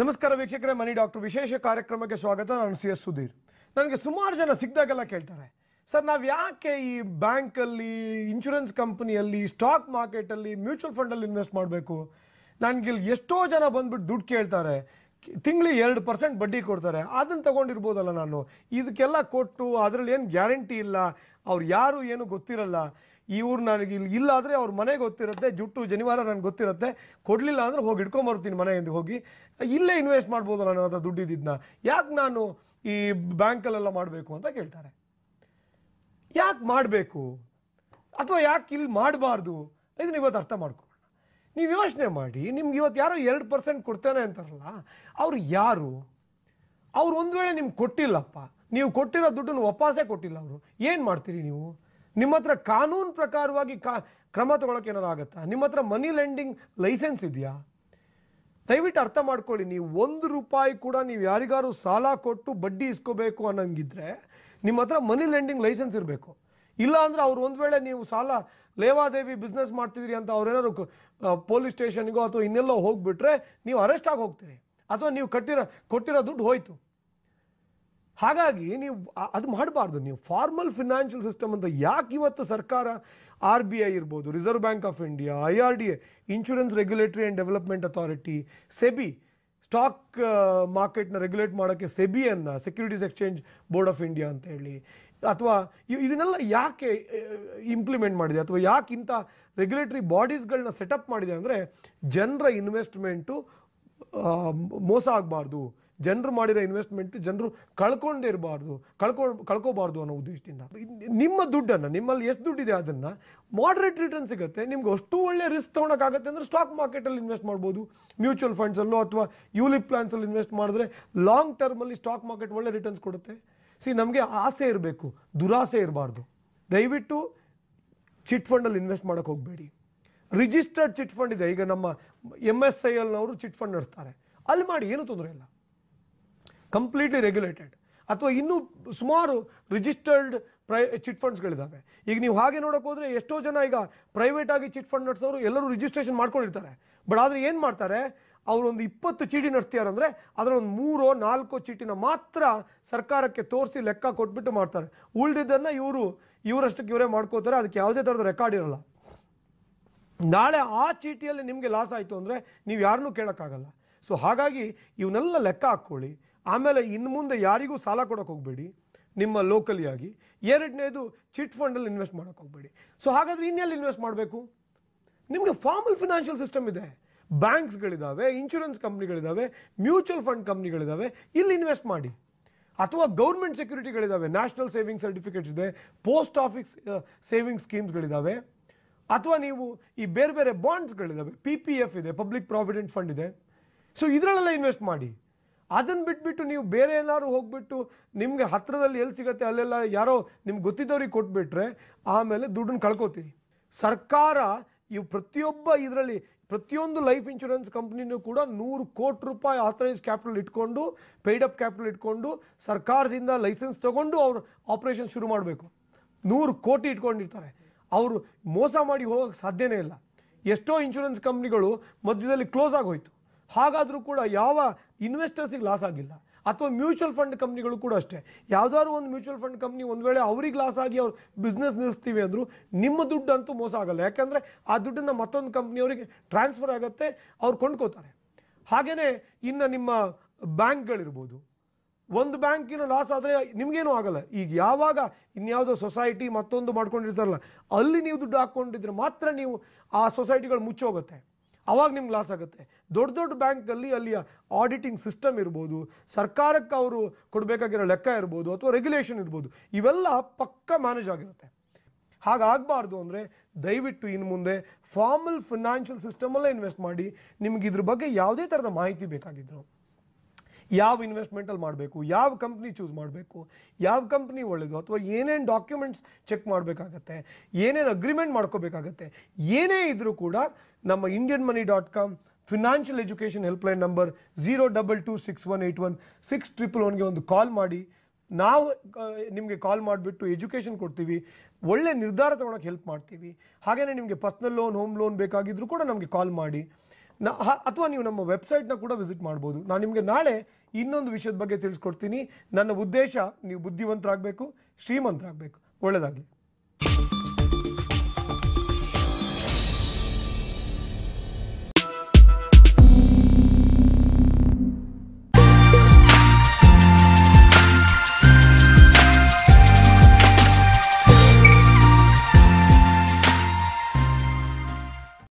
ನಮಸ್ಕಾರ ವೀಕ್ಷಕರೇ ಮನಿ ಡಾಕ್ಟರ್ ವಿಶೇಷ ಕಾರ್ಯಕ್ರಮಕ್ಕೆ ಸ್ವಾಗತ ನಾನು ಸಿ ಎಸ್ ಸುಧೀರ್ ನನಗೆ ಸುಮಾರು ಜನ ಸಿಕ್ಕಿದಾಗೆಲ್ಲ ಕೇಳ್ತಾರೆ ಸರ್ ನಾವು ಯಾಕೆ ಈ ಬ್ಯಾಂಕಲ್ಲಿ ಇನ್ಶೂರೆನ್ಸ್ ಕಂಪ್ನಿಯಲ್ಲಿ ಸ್ಟಾಕ್ ಮಾರ್ಕೆಟಲ್ಲಿ ಮ್ಯೂಚುವಲ್ ಫಂಡಲ್ಲಿ ಇನ್ವೆಸ್ಟ್ ಮಾಡಬೇಕು ನನಗಿಲ್ಲಿ ಎಷ್ಟೋ ಜನ ಬಂದ್ಬಿಟ್ಟು ದುಡ್ಡು ಕೇಳ್ತಾರೆ ತಿಂಗಳಿಗೆ ಎರಡು ಪರ್ಸೆಂಟ್ ಬಡ್ಡಿ ಕೊಡ್ತಾರೆ ಅದನ್ನು ತಗೊಂಡಿರ್ಬೋದಲ್ಲ ನಾನು ಇದಕ್ಕೆಲ್ಲ ಕೊಟ್ಟು ಅದರಲ್ಲಿ ಏನು ಗ್ಯಾರಂಟಿ ಇಲ್ಲ ಅವ್ರು ಯಾರು ಏನು ಗೊತ್ತಿರಲ್ಲ ಈ ಊರು ನನಗೆ ಇಲ್ಲಿ ಇಲ್ಲಾದರೆ ಅವ್ರ ಮನೆ ಗೊತ್ತಿರುತ್ತೆ ಜುಟ್ಟು ಜನಿವಾರ ನನಗೆ ಗೊತ್ತಿರುತ್ತೆ ಕೊಡಲಿಲ್ಲ ಅಂದರೆ ಹೋಗಿ ಇಟ್ಕೊಂಬರ್ತೀನಿ ಮನೆಯಿಂದ ಹೋಗಿ ಇಲ್ಲೇ ಇನ್ವೆಸ್ಟ್ ಮಾಡ್ಬೋದು ನಾನು ಹತ್ರ ದುಡ್ಡಿದ್ದನ್ನ ಯಾಕೆ ನಾನು ಈ ಬ್ಯಾಂಕಲ್ಲೆಲ್ಲ ಮಾಡಬೇಕು ಅಂತ ಕೇಳ್ತಾರೆ ಯಾಕೆ ಮಾಡಬೇಕು ಅಥವಾ ಯಾಕೆ ಇಲ್ಲಿ ಮಾಡಬಾರ್ದು ಇದನ್ನ ಇವತ್ತು ಅರ್ಥ ಮಾಡ್ಕೊಳ್ಳೋಣ ನೀವು ಯೋಚನೆ ಮಾಡಿ ನಿಮ್ಗೆ ಇವತ್ತು ಯಾರೋ ಎರಡು ಪರ್ಸೆಂಟ್ ಕೊಡ್ತೇನೆ ಅಂತಾರಲ್ಲ ಅವ್ರು ಯಾರು ಅವ್ರು ಒಂದು ವೇಳೆ ನಿಮ್ಗೆ ಕೊಟ್ಟಿಲ್ಲಪ್ಪ ನೀವು ಕೊಟ್ಟಿರೋ ದುಡ್ಡನ್ನು ವಾಪಸ್ಸೇ ಕೊಟ್ಟಿಲ್ಲ ಅವರು ಏನು ಮಾಡ್ತೀರಿ ನೀವು ನಿಮ್ಮ ಹತ್ರ ಕಾನೂನು ಪ್ರಕಾರವಾಗಿ ಕಾ ಕ್ರಮ ತೊಗೊಳಕ್ಕೆ ಏನಾರು ಆಗುತ್ತಾ ನಿಮ್ಮ ಹತ್ರ ಮನಿ ಲೆಂಡಿಂಗ್ ಲೈಸೆನ್ಸ್ ಇದೆಯಾ ದಯವಿಟ್ಟು ಅರ್ಥ ಮಾಡ್ಕೊಳ್ಳಿ ನೀವು ಒಂದು ರೂಪಾಯಿ ಕೂಡ ನೀವು ಯಾರಿಗಾರು ಸಾಲ ಕೊಟ್ಟು ಬಡ್ಡಿ ಇಸ್ಕೋಬೇಕು ಅನ್ನೋಂಗಿದ್ರೆ ನಿಮ್ಮ ಹತ್ರ ಮನಿ ಲೆಂಡಿಂಗ್ ಲೈಸೆನ್ಸ್ ಇರಬೇಕು ಇಲ್ಲ ಅಂದರೆ ಅವ್ರು ಒಂದು ವೇಳೆ ನೀವು ಸಾಲ ಲೇವಾದೇವಿ ಬಿಸ್ನೆಸ್ ಮಾಡ್ತಿದ್ದೀರಿ ಅಂತ ಅವ್ರೇನಾದ್ರು ಪೊಲೀಸ್ ಸ್ಟೇಷನ್ಗೋ ಅಥವಾ ಇನ್ನೆಲ್ಲೋ ಹೋಗಿಬಿಟ್ರೆ ನೀವು ಅರೆಸ್ಟ್ ಆಗಿ ಹೋಗ್ತೀರಿ ಅಥವಾ ನೀವು ಕಟ್ಟಿರೋ ಕೊಟ್ಟಿರೋ ದುಡ್ಡು ಹೋಯಿತು ಹಾಗಾಗಿ ನೀವು ಅದು ಮಾಡಬಾರ್ದು ನೀವು ಫಾರ್ಮಲ್ ಫಿನಾನ್ಷಿಯಲ್ ಸಿಸ್ಟಮ್ ಅಂತ ಯಾಕೆ ಇವತ್ತು ಸರ್ಕಾರ ಆರ್ ಬಿ ಐ ಇರ್ಬೋದು Reserve Bank of India I R D A insurance regulatory and development authority SEBI stock ಮಾರ್ಕೆಟ್ನ ರೆಗ್ಯುಲೇಟ್ ಮಾಡೋಕ್ಕೆ ಸೆಬಿಯನ್ನು securities exchange board of India ಅಂತ ಹೇಳಿ ಅಥವಾ ಇದನ್ನೆಲ್ಲ ಯಾಕೆ ಇಂಪ್ಲಿಮೆಂಟ್ ಮಾಡಿದೆ ಅಥವಾ ಯಾಕೆ ಇಂಥ ರೆಗ್ಯುಲೇಟರಿ ಬಾಡೀಸ್ಗಳನ್ನ ಸೆಟಪ್ ಮಾಡಿದೆ ಅಂದರೆ ಜನರ ಇನ್ವೆಸ್ಟ್ಮೆಂಟು ಮೋಸ ಆಗಬಾರ್ದು ಜನರು ಮಾಡಿರೋ ಇನ್ವೆಸ್ಟ್ಮೆಂಟ್ ಜನರು ಕಳ್ಕೊಂಡೇ ಇರಬಾರ್ದು ಕಳ್ಕೊಂಡು ಕಳ್ಕೋಬಾರ್ದು ಅನ್ನೋ ಉದ್ದೇಶದಿಂದ ನಿಮ್ಮ ದುಡ್ಡನ್ನು ನಿಮ್ಮಲ್ಲಿ ಎಷ್ಟು ದುಡ್ಡಿದೆ ಅದನ್ನು ಮಾಡ್ರೇಟ್ ರಿಟರ್ನ್ ಸಿಗುತ್ತೆ ನಿಮ್ಗೆ ಅಷ್ಟು ಒಳ್ಳೆ ರಿಸ್ಕ್ ತೊಗೊಳಕ್ಕಾಗತ್ತೆ ಅಂದರೆ ಸ್ಟಾಕ್ ಮಾರ್ಕೆಟಲ್ಲಿ ಇನ್ವೆಸ್ಟ್ ಮಾಡ್ಬೋದು ಮ್ಯೂಚುವಲ್ ಫಂಡ್ಸಲ್ಲೋ ಅಥವಾ ಯೂಲಿಪ್ ಪ್ಲಾನ್ಸಲ್ಲಿ ಇನ್ವೆಸ್ಟ್ ಮಾಡಿದ್ರೆ ಲಾಂಗ್ ಟರ್ಮಲ್ಲಿ ಸ್ಟಾಕ್ ಮಾರ್ಕೆಟ್ ಒಳ್ಳೆ ರಿಟರ್ನ್ಸ್ ಕೊಡುತ್ತೆ ಸಿ ನಮಗೆ ಆಸೆ ಇರಬೇಕು ದುರಾಸೆ ಇರಬಾರ್ದು ದಯವಿಟ್ಟು ಚಿಟ್ ಫಂಡಲ್ಲಿ ಇನ್ವೆಸ್ಟ್ ಮಾಡೋಕ್ಕೆ ಹೋಗಬೇಡಿ ರಿಜಿಸ್ಟರ್ಡ್ ಚಿಟ್ ಫಂಡ್ ಇದೆ ಈಗ ನಮ್ಮ ಎಮ್ ಎಸ್ ಐ ಎಲ್ನವರು ಚಿಟ್ ಫಂಡ್ ನಡೆಸ್ತಾರೆ ಅಲ್ಲಿ ಮಾಡಿ ಏನೂ ತೊಂದರೆ ಇಲ್ಲ ಕಂಪ್ಲೀಟ್ಲಿ ರೆಗ್ಯುಲೇಟೆಡ್ ಅಥವಾ ಇನ್ನೂ ಸುಮಾರು ರಿಜಿಸ್ಟರ್ಡ್ ಪ್ರೈ ಚಿಟ್ ಫಂಡ್ಸ್ಗಳಿದ್ದಾವೆ ಈಗ ನೀವು ಹಾಗೆ ನೋಡೋಕೆ ಹೋದರೆ ಎಷ್ಟೋ ಜನ ಈಗ ಪ್ರೈವೇಟಾಗಿ ಚಿಟ್ ಫಂಡ್ ನಡೆಸೋರು ಎಲ್ಲರೂ ರಿಜಿಸ್ಟ್ರೇಷನ್ ಮಾಡ್ಕೊಂಡಿರ್ತಾರೆ ಬಟ್ ಆದರೆ ಏನು ಮಾಡ್ತಾರೆ ಅವರೊಂದು ಇಪ್ಪತ್ತು ಚೀಟಿ ನಡೆಸ್ತಾರೆ ಅಂದರೆ ಅದರೊಂದು ಮೂರೋ ನಾಲ್ಕೋ ಚೀಟಿನ ಮಾತ್ರ ಸರ್ಕಾರಕ್ಕೆ ತೋರಿಸಿ ಲೆಕ್ಕ ಕೊಟ್ಬಿಟ್ಟು ಮಾಡ್ತಾರೆ ಉಳಿದಿದ್ದನ್ನು ಇವರು ಇವರಷ್ಟಕ್ಕೆ ಇವರೇ ಮಾಡ್ಕೋತಾರೆ ಅದಕ್ಕೆ ಯಾವುದೇ ಥರದ ರೆಕಾರ್ಡ್ ಇರಲ್ಲ ನಾಳೆ ಆ ಚೀಟಿಯಲ್ಲಿ ನಿಮಗೆ ಲಾಸ್ ಆಯಿತು ಅಂದರೆ ನೀವು ಯಾರನ್ನೂ ಕೇಳೋಕ್ಕಾಗಲ್ಲ ಸೊ ಹಾಗಾಗಿ ಇವನ್ನೆಲ್ಲ ಲೆಕ್ಕ ಹಾಕ್ಕೊಳ್ಳಿ ಆಮೇಲೆ ಇನ್ನು ಮುಂದೆ ಯಾರಿಗೂ ಸಾಲ ಕೊಡೋಕೆ ಹೋಗಬೇಡಿ ನಿಮ್ಮ ಲೋಕಲಿಯಾಗಿ ಎರಡನೇದು ಚಿಟ್ ಫಂಡಲ್ಲಿ ಇನ್ವೆಸ್ಟ್ ಮಾಡೋಕೆ ಹೋಗಬೇಡಿ ಸೊ ಹಾಗಾದರೆ ಇನ್ನೆಲ್ಲಿ ಇನ್ವೆಸ್ಟ್ ಮಾಡಬೇಕು ನಿಮಗೆ ಫಾರ್ಮಲ್ ಫಿನಾನ್ಷಿಯಲ್ ಸಿಸ್ಟಮ್ ಇದೆ ಬ್ಯಾಂಕ್ಸ್ಗಳಿದ್ದಾವೆ ಇನ್ಶೂರೆನ್ಸ್ ಕಂಪ್ನಿಗಳಿದ್ದಾವೆ ಮ್ಯೂಚುವಲ್ ಫಂಡ್ ಕಂಪ್ನಿಗಳಿದ್ದಾವೆ ಇಲ್ಲಿ ಇನ್ವೆಸ್ಟ್ ಮಾಡಿ ಅಥವಾ ಗೌರ್ಮೆಂಟ್ ಸೆಕ್ಯೂರಿಟಿಗಳಿದ್ದಾವೆ ನ್ಯಾಷನಲ್ ಸೇವಿಂಗ್ ಸರ್ಟಿಫಿಕೇಟ್ಸ್ ಇದೆ ಪೋಸ್ಟ್ ಆಫೀಸ್ ಸೇವಿಂಗ್ ಸ್ಕೀಮ್ಸ್ಗಳಿದ್ದಾವೆ ಅಥವಾ ನೀವು ಈ ಬೇರೆ ಬೇರೆ ಬಾಂಡ್ಸ್ಗಳಿದ್ದಾವೆ ಪಿ ಪಿ ಎಫ್ ಇದೆ ಪಬ್ಲಿಕ್ ಪ್ರಾವಿಡೆಂಟ್ ಫಂಡ್ ಇದೆ ಸೊ ಇದರಲ್ಲೆಲ್ಲ ಇನ್ವೆಸ್ಟ್ ಮಾಡಿ ಅದನ್ನು ಬಿಟ್ಬಿಟ್ಟು ನೀವು ಬೇರೆ ಏನಾದ್ರು ಹೋಗ್ಬಿಟ್ಟು ನಿಮಗೆ ಹತ್ತಿರದಲ್ಲಿ ಎಲ್ಲಿ ಸಿಗುತ್ತೆ ಅಲ್ಲೆಲ್ಲ ಯಾರೋ ನಿಮ್ಗೆ ಗೊತ್ತಿದ್ದವ್ರಿಗೆ ಕೊಟ್ಬಿಟ್ರೆ ಆಮೇಲೆ ದುಡ್ಡನ್ನು ಕಳ್ಕೊತೀವಿ ಸರ್ಕಾರ ಇವು ಪ್ರತಿಯೊಬ್ಬ ಇದರಲ್ಲಿ ಪ್ರತಿಯೊಂದು ಲೈಫ್ ಇನ್ಶೂರೆನ್ಸ್ ಕಂಪ್ನಿನೂ ಕೂಡ ನೂರು ಕೋಟಿ ರೂಪಾಯಿ ಆಥರೈಸ್ ಕ್ಯಾಪಿಟಲ್ ಇಟ್ಕೊಂಡು ಅಪ್ ಕ್ಯಾಪಿಟಲ್ ಇಟ್ಕೊಂಡು ಸರ್ಕಾರದಿಂದ ಲೈಸೆನ್ಸ್ ತೊಗೊಂಡು ಅವರು ಆಪ್ರೇಷನ್ ಶುರು ಮಾಡಬೇಕು ನೂರು ಕೋಟಿ ಇಟ್ಕೊಂಡಿರ್ತಾರೆ ಅವರು ಮೋಸ ಮಾಡಿ ಹೋಗೋಕ್ಕೆ ಸಾಧ್ಯವೇ ಇಲ್ಲ ಎಷ್ಟೋ ಇನ್ಶೂರೆನ್ಸ್ ಕಂಪ್ನಿಗಳು ಮಧ್ಯದಲ್ಲಿ ಕ್ಲೋಸ್ ಆಗೋಯ್ತು ಹಾಗಾದರೂ ಕೂಡ ಯಾವ ಇನ್ವೆಸ್ಟರ್ಸಿಗೆ ಲಾಸ್ ಆಗಿಲ್ಲ ಅಥವಾ ಮ್ಯೂಚುವಲ್ ಫಂಡ್ ಕಂಪ್ನಿಗಳು ಕೂಡ ಅಷ್ಟೇ ಯಾವುದಾದ್ರು ಒಂದು ಮ್ಯೂಚುವಲ್ ಫಂಡ್ ಕಂಪ್ನಿ ಒಂದು ವೇಳೆ ಅವ್ರಿಗೆ ಲಾಸ್ ಆಗಿ ಅವ್ರು ಬಿಸ್ನೆಸ್ ನಿಲ್ಲಿಸ್ತೀವಿ ಅಂದರು ನಿಮ್ಮ ದುಡ್ಡು ಅಂತೂ ಮೋಸ ಆಗಲ್ಲ ಯಾಕೆಂದರೆ ಆ ದುಡ್ಡನ್ನು ಮತ್ತೊಂದು ಕಂಪ್ನಿಯವರಿಗೆ ಟ್ರಾನ್ಸ್ಫರ್ ಆಗುತ್ತೆ ಅವ್ರು ಕೊಂಡ್ಕೋತಾರೆ ಹಾಗೆಯೇ ಇನ್ನು ನಿಮ್ಮ ಬ್ಯಾಂಕ್ಗಳಿರ್ಬೋದು ಒಂದು ಬ್ಯಾಂಕಿನ ಲಾಸ್ ಆದರೆ ನಿಮಗೇನು ಆಗಲ್ಲ ಈಗ ಯಾವಾಗ ಇನ್ಯಾವುದೋ ಸೊಸೈಟಿ ಮತ್ತೊಂದು ಮಾಡ್ಕೊಂಡಿರ್ತಾರಲ್ಲ ಅಲ್ಲಿ ನೀವು ದುಡ್ಡು ಹಾಕ್ಕೊಂಡಿದ್ರೆ ಮಾತ್ರ ನೀವು ಆ ಸೊಸೈಟಿಗಳು ಮುಚ್ಚೋಗುತ್ತೆ ಅವಾಗ ನಿಮ್ಗೆ ಲಾಸ್ ಆಗುತ್ತೆ ದೊಡ್ಡ ದೊಡ್ಡ ಬ್ಯಾಂಕಲ್ಲಿ ಅಲ್ಲಿಯ ಆಡಿಟಿಂಗ್ ಸಿಸ್ಟಮ್ ಇರ್ಬೋದು ಸರ್ಕಾರಕ್ಕೆ ಅವರು ಕೊಡಬೇಕಾಗಿರೋ ಲೆಕ್ಕ ಇರ್ಬೋದು ಅಥವಾ ರೆಗ್ಯುಲೇಷನ್ ಇರ್ಬೋದು ಇವೆಲ್ಲ ಪಕ್ಕ ಮ್ಯಾನೇಜ್ ಆಗಿರುತ್ತೆ ಹಾಗಾಗಬಾರ್ದು ಅಂದರೆ ದಯವಿಟ್ಟು ಇನ್ನು ಮುಂದೆ ಫಾರ್ಮಲ್ ಫಿನಾನ್ಷಿಯಲ್ ಸಿಸ್ಟಮಲ್ಲೇ ಇನ್ವೆಸ್ಟ್ ಮಾಡಿ ನಿಮ್ಗೆ ಇದ್ರ ಬಗ್ಗೆ ಯಾವುದೇ ಥರದ ಮಾಹಿತಿ ಬೇಕಾಗಿದ್ದರು ಯಾವ ಇನ್ವೆಸ್ಟ್ಮೆಂಟಲ್ಲಿ ಮಾಡಬೇಕು ಯಾವ ಕಂಪ್ನಿ ಚೂಸ್ ಮಾಡಬೇಕು ಯಾವ ಕಂಪ್ನಿ ಒಳ್ಳೆಯದು ಅಥವಾ ಏನೇನು ಡಾಕ್ಯುಮೆಂಟ್ಸ್ ಚೆಕ್ ಮಾಡಬೇಕಾಗತ್ತೆ ಏನೇನು ಅಗ್ರಿಮೆಂಟ್ ಮಾಡ್ಕೋಬೇಕಾಗತ್ತೆ ಏನೇ ಇದ್ದರೂ ಕೂಡ ನಮ್ಮ Indian money dot com financial education helpline number zero double two six one eight one six triple ಒನ್ಗೆ ಒಂದು ಕಾಲ್ ಮಾಡಿ ನಾವು ನಿಮಗೆ ಕಾಲ್ ಮಾಡಿಬಿಟ್ಟು ಎಜುಕೇಷನ್ ಕೊಡ್ತೀವಿ ಒಳ್ಳೆ ನಿರ್ಧಾರ ತೊಗೊಳಕ್ಕೆ ಹೆಲ್ಪ್ ಮಾಡ್ತೀವಿ ಹಾಗೆಯೇ ನಿಮಗೆ ಪರ್ಸ್ನಲ್ ಲೋನ್ ಹೋಮ್ ಲೋನ್ ಬೇಕಾಗಿದ್ದರೂ ಕೂಡ ನಮಗೆ ಕಾಲ್ ಮಾಡಿ ಅಥವಾ ನೀವು ನಮ್ಮ ವೆಬ್ಸೈಟ್ನ ಕೂಡ ವಿಸಿಟ್ ಮಾಡ್ಬೋದು ನಾನು ನಿಮಗೆ ನಾಳೆ ಇನ್ನೊಂದು ವಿಷಯದ ಬಗ್ಗೆ ತಿಳಿಸ್ಕೊಡ್ತೀನಿ ನನ್ನ ಉದ್ದೇಶ ನೀವು ಬುದ್ಧಿವಂತರಾಗಬೇಕು ಶ್ರೀಮಂತರಾಗಬೇಕು ಒಳ್ಳೆಯದಾಗಲಿ